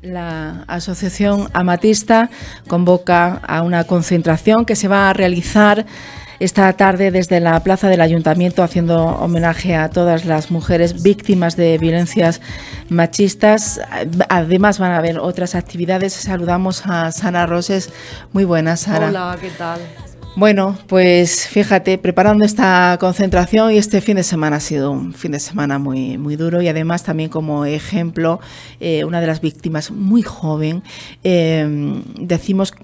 La Asociación Amatista convoca a una concentración que se va a realizar esta tarde desde la plaza del ayuntamiento haciendo homenaje a todas las mujeres víctimas de violencias machistas. Además van a haber otras actividades. Saludamos a Sara Roses. Muy buenas, Sara. Hola, ¿qué tal? Bueno, pues fíjate, preparando esta concentración y este fin de semana ha sido un fin de semana muy, muy duro y además también como ejemplo, eh, una de las víctimas muy joven, em, decimos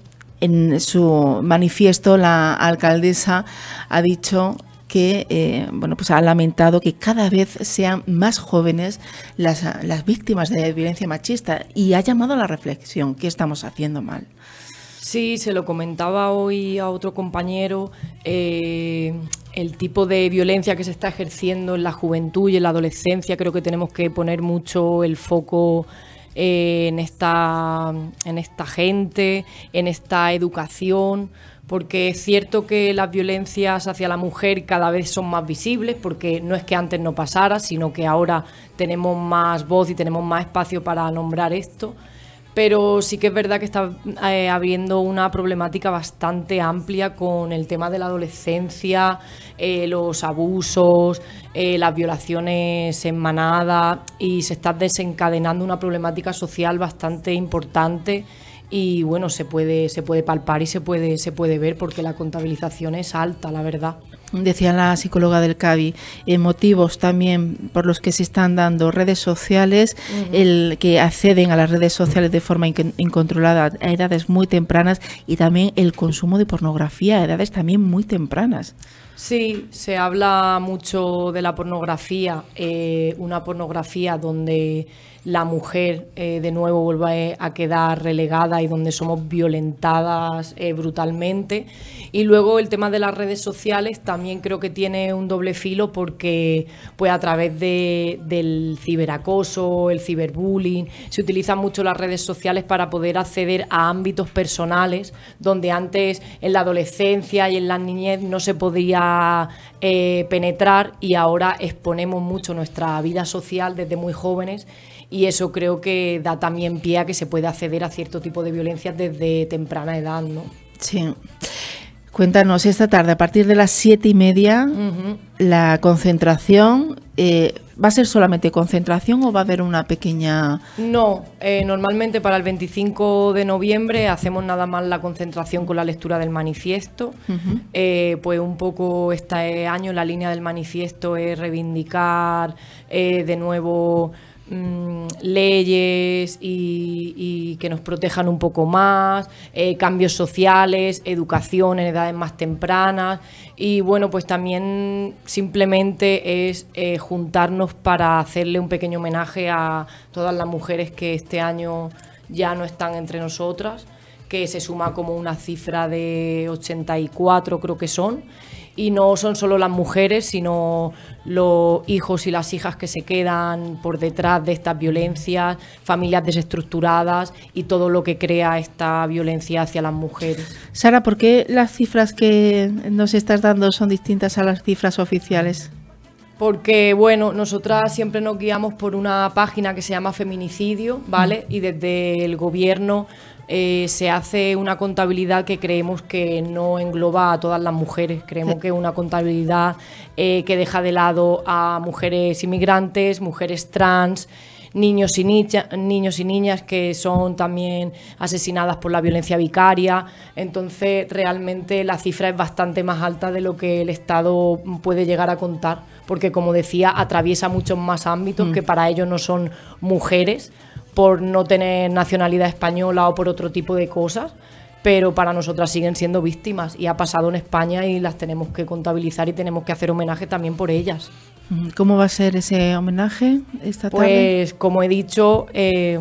en su manifiesto la alcaldesa ha dicho que eh, bueno, pues ha lamentado que cada vez sean más jóvenes las, las víctimas de violencia machista y ha llamado a la reflexión, ¿qué estamos haciendo mal? Sí, se lo comentaba hoy a otro compañero. Eh, el tipo de violencia que se está ejerciendo en la juventud y en la adolescencia, creo que tenemos que poner mucho el foco eh, en, esta, en esta gente, en esta educación, porque es cierto que las violencias hacia la mujer cada vez son más visibles, porque no es que antes no pasara, sino que ahora tenemos más voz y tenemos más espacio para nombrar esto pero sí que es verdad que está abriendo eh, habiendo una problemática bastante amplia con el tema de la adolescencia, eh, los abusos, eh, las violaciones en manada y se está desencadenando una problemática social bastante importante y bueno, se puede, se puede palpar y se puede, se puede ver porque la contabilización es alta, la verdad decía la psicóloga del CABI, eh, motivos también por los que se están dando redes sociales, el que acceden a las redes sociales de forma incontrolada a edades muy tempranas y también el consumo de pornografía a edades también muy tempranas. Sí, se habla mucho de la pornografía, eh, una pornografía donde la mujer eh, de nuevo vuelve a quedar relegada y donde somos violentadas brutalmente. Y luego el tema de las redes sociales también también creo que tiene un doble filo porque pues a través del ciberacoso, el ciberbullying, se utilizan mucho las redes sociales para poder acceder a ámbitos personales donde antes en la adolescencia y en la niñez no se podía eh, penetrar y ahora exponemos mucho nuestra vida social desde muy jóvenes y eso creo que da también pie a que se pueda acceder a cierto tipo de violencias desde temprana edad, ¿no? Sí. Cuéntanos, esta tarde a partir de las siete y media, la concentración, eh, ¿va a ser solamente concentración o va a haber una pequeña...? No, eh, normalmente para el 25 de noviembre hacemos nada más la concentración con la lectura del manifiesto. Eh, pues un poco este año la línea del manifiesto es reivindicar de nuevo Mm, leyes y, que nos protejan un poco más, eh, cambios sociales, educación en edades más tempranas y bueno, pues también simplemente es eh, juntarnos para hacerle un pequeño homenaje a todas las mujeres que este año ya no están entre nosotras que se suma como una cifra de 84 creo que son, y no son solo las mujeres, sino los hijos y las hijas que se quedan por detrás de estas violencias, familias desestructuradas y todo lo que crea esta violencia hacia las mujeres. Sara, ¿por qué las cifras que nos estás dando son distintas a las cifras oficiales? porque bueno, nosotras siempre nos guiamos por una página que se llama Feminicidio, ¿vale? Mm. Y desde el gobierno eh, se hace una contabilidad que creemos que no engloba a todas las mujeres. Creemos que es una contabilidad eh, que deja de lado a mujeres inmigrantes, mujeres trans, niños y, niños y niñas que son también asesinadas por la violencia vicaria. Entonces, realmente la cifra es bastante más alta de lo que el Estado puede llegar a contar, porque como decía, atraviesa muchos más ámbitos mm. que para ellos no son mujeres por no tener nacionalidad española o por otro tipo de cosas, pero para nosotras siguen siendo víctimas y ha pasado en España y las tenemos que contabilizar y tenemos que hacer homenaje también por ellas. ¿Cómo va a ser ese homenaje esta tarde? Pues como he dicho, eh,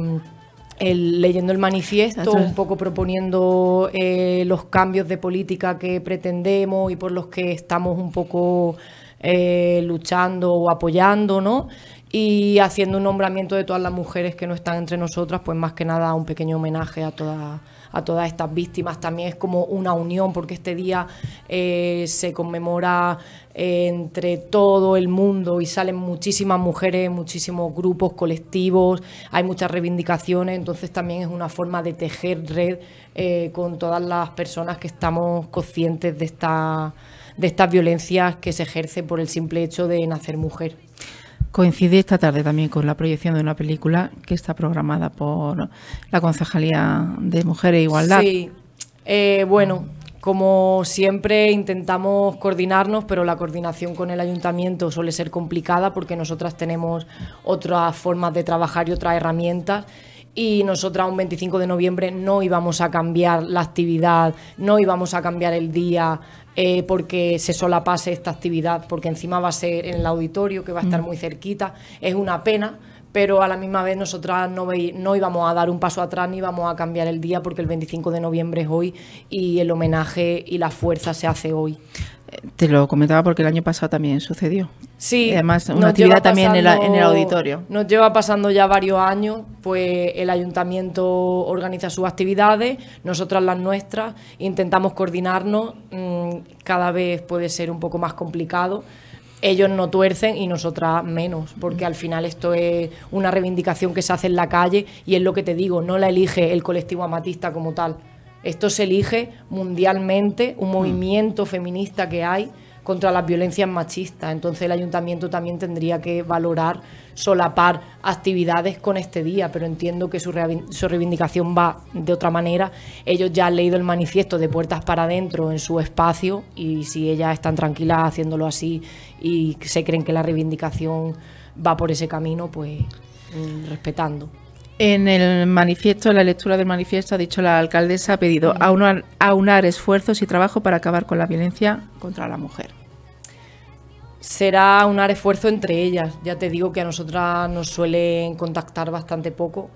leyendo el manifiesto, un poco proponiendo eh, los cambios de política que pretendemos y por los que estamos un poco eh, luchando o apoyando, Y haciendo un nombramiento de todas las mujeres que no están entre nosotras, pues más que nada un pequeño homenaje a todas a todas estas víctimas. También es como una unión, porque este día eh, se conmemora eh, entre todo el mundo y salen muchísimas mujeres, muchísimos grupos colectivos, hay muchas reivindicaciones, entonces también es una forma de tejer red con todas las personas que estamos conscientes de esta de estas violencias que se ejerce por el simple hecho de nacer mujer. Coincide esta tarde también con la proyección de una película que está programada por la Concejalía de Mujeres e Igualdad. Sí, eh, bueno, como siempre intentamos coordinarnos, pero la coordinación con el ayuntamiento suele ser complicada porque nosotras tenemos otras formas de trabajar y otras herramientas y nosotras un 25 de noviembre no íbamos a cambiar la actividad, no íbamos a cambiar el día, eh, porque se solapase esta actividad, porque encima va a ser en el auditorio, que va a estar mm. muy cerquita. Es una pena, pero a la misma vez nosotras no, no íbamos a dar un paso atrás ni íbamos a cambiar el día porque el 25 de noviembre es hoy y el homenaje y la fuerza se hace hoy. Te lo comentaba porque el año pasado también sucedió. Sí. además, una actividad también en, en, el auditorio. Nos lleva pasando ya varios años, pues el ayuntamiento organiza sus actividades, nosotras las nuestras, intentamos coordinarnos, mm, cada vez puede ser un poco más complicado. Ellos no tuercen y nosotras menos, porque al final esto es una reivindicación que se hace en la calle y es lo que te digo, no la elige el colectivo amatista como tal esto se elige mundialmente, un mm. movimiento feminista que hay contra las violencias machistas. Entonces el ayuntamiento también tendría que valorar, solapar actividades con este día, pero entiendo que su, reivindicación va de otra manera. Ellos ya han leído el manifiesto de puertas para adentro en su espacio y si ellas están tranquilas haciéndolo así y se creen que la reivindicación va por ese camino, pues mm, respetando. En el manifiesto, en la lectura del manifiesto, ha dicho la alcaldesa, ha pedido aunar, esfuerzos y trabajo para acabar con la violencia contra la mujer. Será aunar esfuerzo entre ellas. Ya te digo que a nosotras nos suelen contactar bastante poco.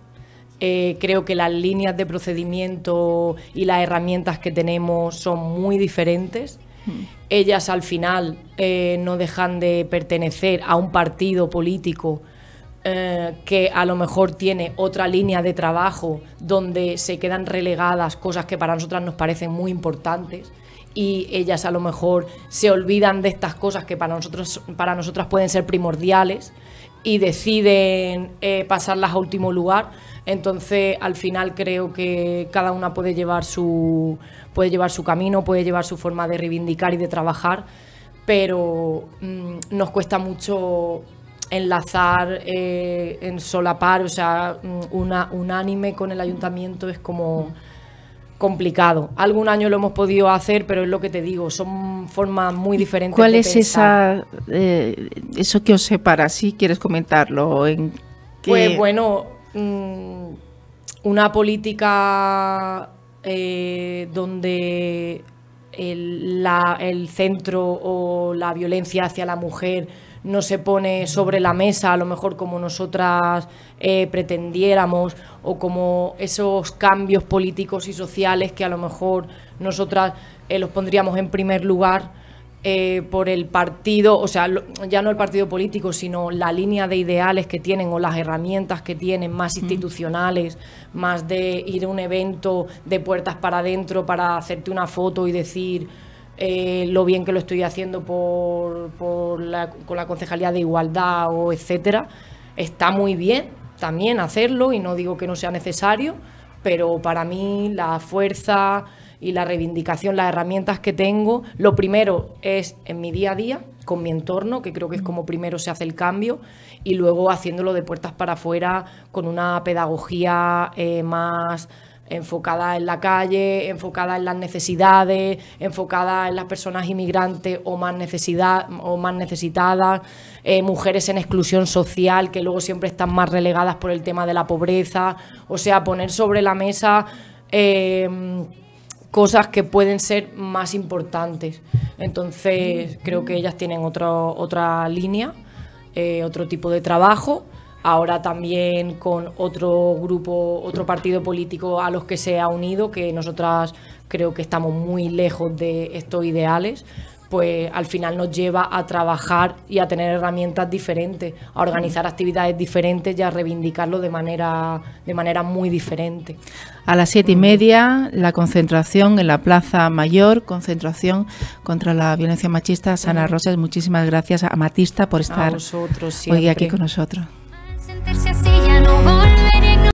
Eh, creo que las líneas de procedimiento y las herramientas que tenemos son muy diferentes. Mm. Ellas al final eh, no dejan de pertenecer a un partido político eh, que a lo mejor tiene otra línea de trabajo donde se quedan relegadas cosas que para nosotras nos parecen muy importantes y ellas a lo mejor se olvidan de estas cosas que para, nosotros, para nosotras pueden ser primordiales y deciden eh, pasarlas a último lugar. Entonces, al final creo que cada una puede llevar su puede llevar su camino, puede llevar su forma de reivindicar y de trabajar, pero mm, nos cuesta mucho enlazar, eh, en solapar, o sea, mm, una, unánime con el ayuntamiento es como complicado. Algún año lo hemos podido hacer, pero es lo que te digo, son formas muy diferentes. ¿Cuál es esa, eh, eso que os separa? Si quieres comentarlo, pues bueno, mm, una política eh, donde el, centro o la violencia hacia la mujer no se pone sobre la mesa, a lo mejor como nosotras eh, pretendiéramos, o como esos cambios políticos y sociales que a lo mejor nosotras eh, los pondríamos en primer lugar eh, por el partido, o sea, ya no el partido político, sino la línea de ideales que tienen o las herramientas que tienen más institucionales, más de ir a un evento de puertas para adentro para hacerte una foto y decir eh, lo bien que lo estoy haciendo por, con la concejalía de igualdad o etcétera, está muy bien también hacerlo y no digo que no sea necesario, pero para mí la fuerza y la reivindicación, las herramientas que tengo, lo primero es en mi día a día, con mi entorno, que creo que es como primero se hace el cambio, y luego haciéndolo de puertas para afuera, con una pedagogía eh, más enfocada en la calle, enfocada en las necesidades, enfocada en las personas inmigrantes o más necesidad o más necesitadas, eh, mujeres en exclusión social que luego siempre están más relegadas por el tema de la pobreza, o sea, poner sobre la mesa eh, cosas que pueden ser más importantes. Entonces, mm. creo que ellas tienen otro, otra línea, eh, otro tipo de trabajo. Ahora también con otro grupo, otro partido político a los que se ha unido, que nosotras creo que estamos muy lejos de estos ideales pues al final nos lleva a trabajar y a tener herramientas diferentes, a organizar actividades diferentes y a reivindicarlo de manera, de manera muy diferente. A las siete y mm. media, la concentración en la Plaza Mayor, concentración contra la violencia machista. Sana mm. Rosas, muchísimas gracias a Matista por estar hoy aquí con nosotros.